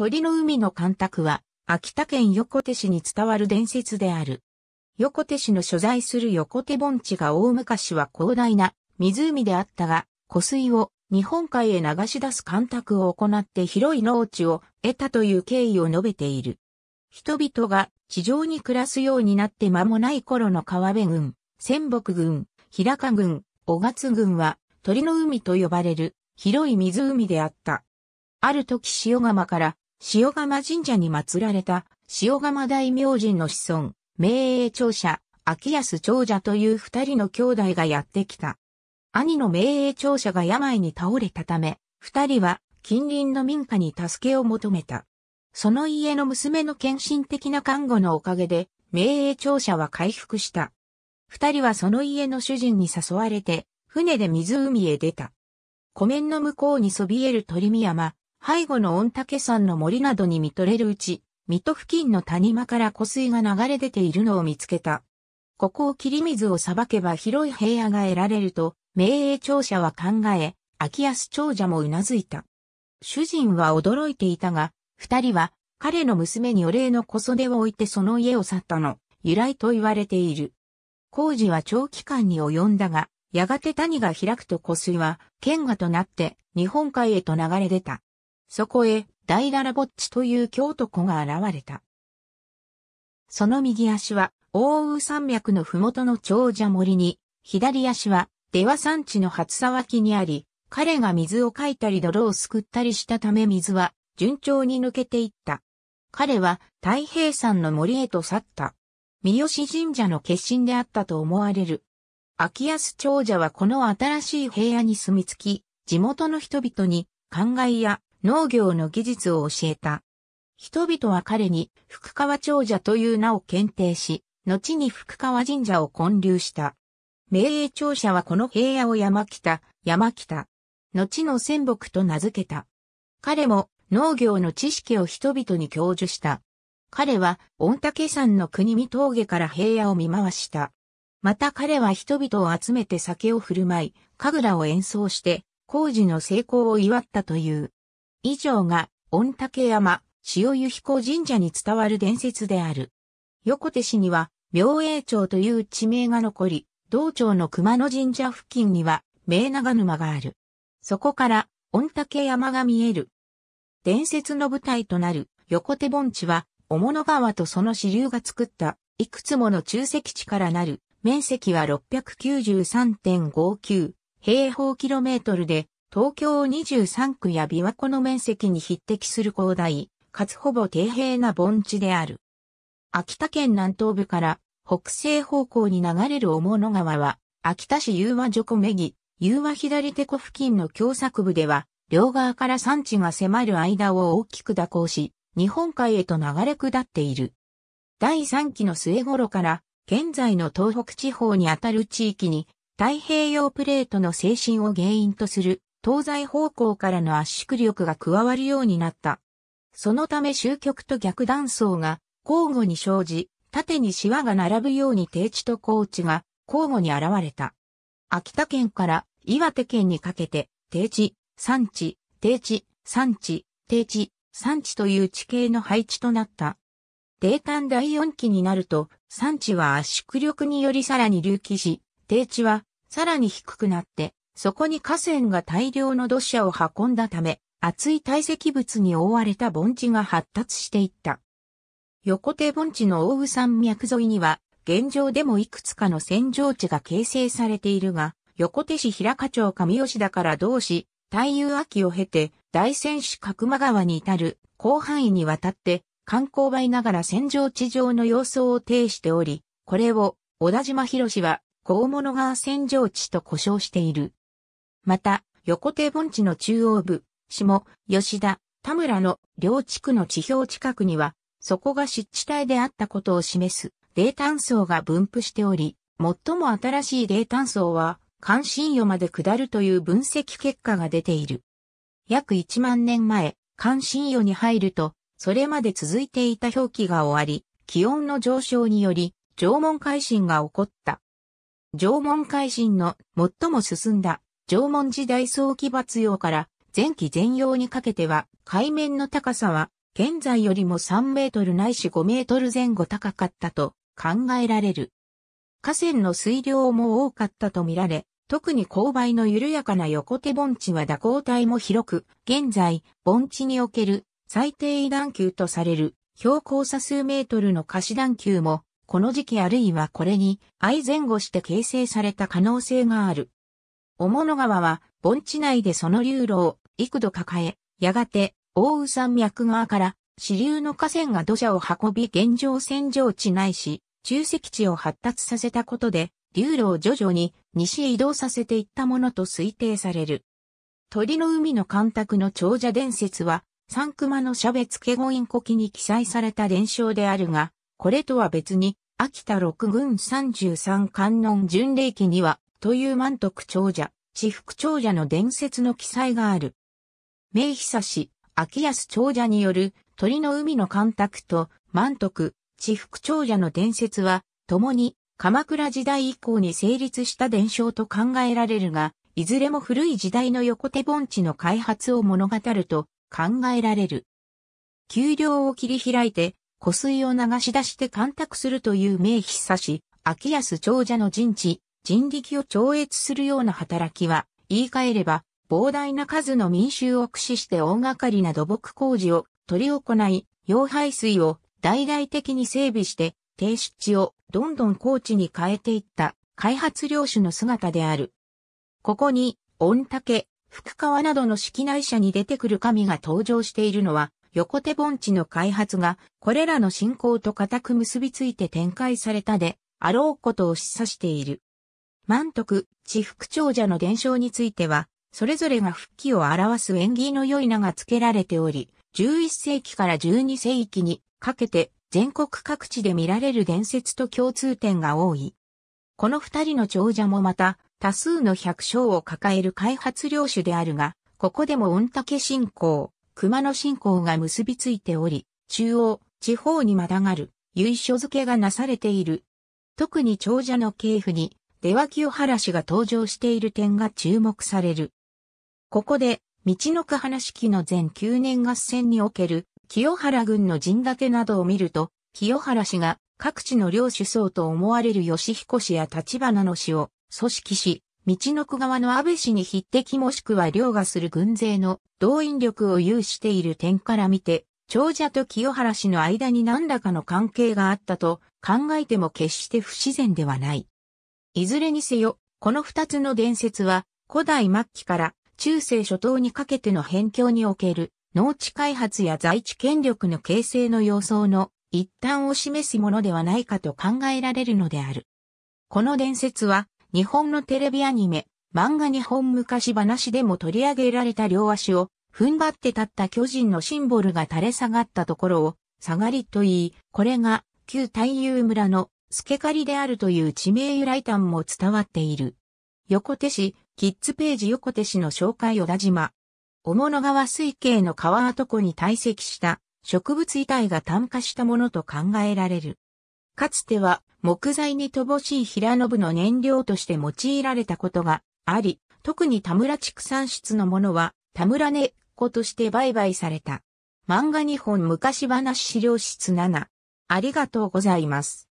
鳥の海の干拓は、秋田県横手市に伝わる伝説である。横手市の所在する横手盆地が大昔は広大な湖であったが、湖水を日本海へ流し出す干拓を行って広い農地を得たという経緯を述べている。人々が地上に暮らすようになって間もない頃の川辺郡、仙北郡、平賀郡、小勝郡は鳥の海と呼ばれる広い湖であった。ある時塩釜から塩釜神社に祀られた、塩釜大明神の子孫、明英長者、秋安長者という二人の兄弟がやってきた。兄の明英長者が病に倒れたため、二人は近隣の民家に助けを求めた。その家の娘の献身的な看護のおかげで、明英長者は回復した。二人はその家の主人に誘われて、船で湖へ出た。湖面の向こうにそびえる鳥見山、背後の御嶽山の森などに見とれるうち、水戸付近の谷間から湖水が流れ出ているのを見つけた。ここを切り水をさばけば広い平野が得られると、明英庁舎は考え、秋安長者もうなずいた。主人は驚いていたが、二人は彼の娘にお礼の小袖を置いてその家を去ったの、由来と言われている。工事は長期間に及んだが、やがて谷が開くと湖水は、剣河となって日本海へと流れ出た。そこへ、大ララぼっちという京都子が現れた。その右足は、大宇山脈の麓の長者森に、左足は、出羽山地の初沢木にあり、彼が水をかいたり泥をすくったりしたため水は、順調に抜けていった。彼は、太平山の森へと去った。三好神社の決心であったと思われる。秋安長者はこの新しい平野に住み着き、地元の人々に、考えや農業の技術を教えた。人々は彼に福川長者という名を検定し、後に福川神社を建立した。名栄長者はこの平野を山北、山北、後の仙北と名付けた。彼も農業の知識を人々に教授した。彼は御嶽山の国見峠から平野を見回した。また彼は人々を集めて酒を振る舞い、神楽を演奏して、工事の成功を祝ったという。以上が、御嶽山、塩湯彦神社に伝わる伝説である。横手市には、明英町という地名が残り、道町の熊野神社付近には、明長沼がある。そこから、御嶽山が見える。伝説の舞台となる横手盆地は、雄物川とその支流が作った、いくつもの中石地からなる、面積は693.59平方キロメートルで、東京23区や琵琶湖の面積に匹敵する広大、かつほぼ底平な盆地である。秋田県南東部から北西方向に流れる大物川は、秋田市雄和ジョコメギ、雄和左手湖付近の狭作部では、両側から山地が迫る間を大きく蛇行し、日本海へと流れ下っている。第3期の末頃から、現在の東北地方にあたる地域に、太平洋プレートの精神を原因とする東西方向からの圧縮力が加わるようになった。そのため終局と逆断層が交互に生じ、縦にシワが並ぶように低地と高地が交互に現れた。秋田県から岩手県にかけて、低地、山地、低地、山地、低地、山地という地形の配置となった。低端第四期になると、山地は圧縮力によりさらに隆起し、低地はさらに低くなって、そこに河川が大量の土砂を運んだため、厚い堆積物に覆われた盆地が発達していった。横手盆地の大宇山脈沿いには、現状でもいくつかの扇状地が形成されているが、横手市平賀町上吉田から同市、大遊秋を経て、大仙市角間川に至る広範囲にわたって、観光場いながら戦場地上の様相を呈しており、これを小田島博士は、大物川戦場地と呼称している。また、横手盆地の中央部、下、吉田、田村の両地区の地表近くには、そこが湿地帯であったことを示す冷炭層が分布しており、最も新しい冷炭層は、関心予まで下るという分析結果が出ている。約1万年前、関心予に入ると、それまで続いていた表記が終わり、気温の上昇により、縄文海進が起こった。縄文海進の最も進んだ縄文時代早期伐用から前期前用にかけては海面の高さは現在よりも3メートルないし5メートル前後高かったと考えられる。河川の水量も多かったとみられ、特に勾配の緩やかな横手盆地は蛇行帯も広く、現在、盆地における最低位段級とされる標高差数メートルの貸し段級も、この時期あるいはこれに相前後して形成された可能性がある。雄物川は盆地内でその流路を幾度抱え、やがて大宇山脈側から支流の河川が土砂を運び現状線上地ないし、中石地を発達させたことで、流路を徐々に西へ移動させていったものと推定される。鳥の海の干拓の長者伝説は、三熊の喋別け語院古記に記載された伝承であるが、これとは別に、秋田六軍三十三観音巡礼記には、という満徳長者、地福長者の伝説の記載がある。明久氏、秋安長者による鳥の海の干拓と満徳、地福長者の伝説は、共に鎌倉時代以降に成立した伝承と考えられるが、いずれも古い時代の横手盆地の開発を物語ると考えられる。丘陵を切り開いて、湖水を流し出して干拓するという名筆差し、秋安長者の陣地、人力を超越するような働きは、言い換えれば、膨大な数の民衆を駆使して大掛かりな土木工事を取り行い、溶排水を大々的に整備して、低湿地をどんどん高地に変えていった開発領主の姿である。ここに、御嶽、福川などの式内社に出てくる神が登場しているのは、横手盆地の開発が、これらの信仰と固く結びついて展開されたで、あろうことを示唆している。満徳、地福長者の伝承については、それぞれが復帰を表す縁起の良い名が付けられており、11世紀から12世紀にかけて全国各地で見られる伝説と共通点が多い。この二人の長者もまた多数の百姓を抱える開発領主であるが、ここでも御嶽信仰、熊野信仰が結びついており、中央、地方にまたがる、由緒付けがなされている。特に長者の系譜に、出脇清原氏が登場している点が注目される。ここで、道のく話式の全9年合戦における、清原軍の陣立てなどを見ると、清原氏が各地の領主層と思われる吉彦氏や立花の氏を組織し、道のく側の安倍氏に匹敵もしくは凌駕する軍勢の動員力を有している点から見て、長者と清原氏の間に何らかの関係があったと考えても決して不自然ではない。いずれにせよ、この二つの伝説は、古代末期から中世初頭にかけての辺境における農地開発や在地権力の形成の様相の一端を示すものではないかと考えられるのである。この伝説は、日本のテレビアニメ、漫画日本昔話でも取り上げられた両足を踏ん張って立った巨人のシンボルが垂れ下がったところを、下がりと言い、これが旧太夫村のスケカリであるという地名由来端も伝わっている。横手市、キッズページ横手市の紹介小田島。小物川水系の川跡湖に堆積した植物遺体が炭化したものと考えられる。かつては木材に乏しい平信の燃料として用いられたことがあり、特に田村畜産室のものは田村根っことして売買された。漫画日本昔話資料室7。ありがとうございます。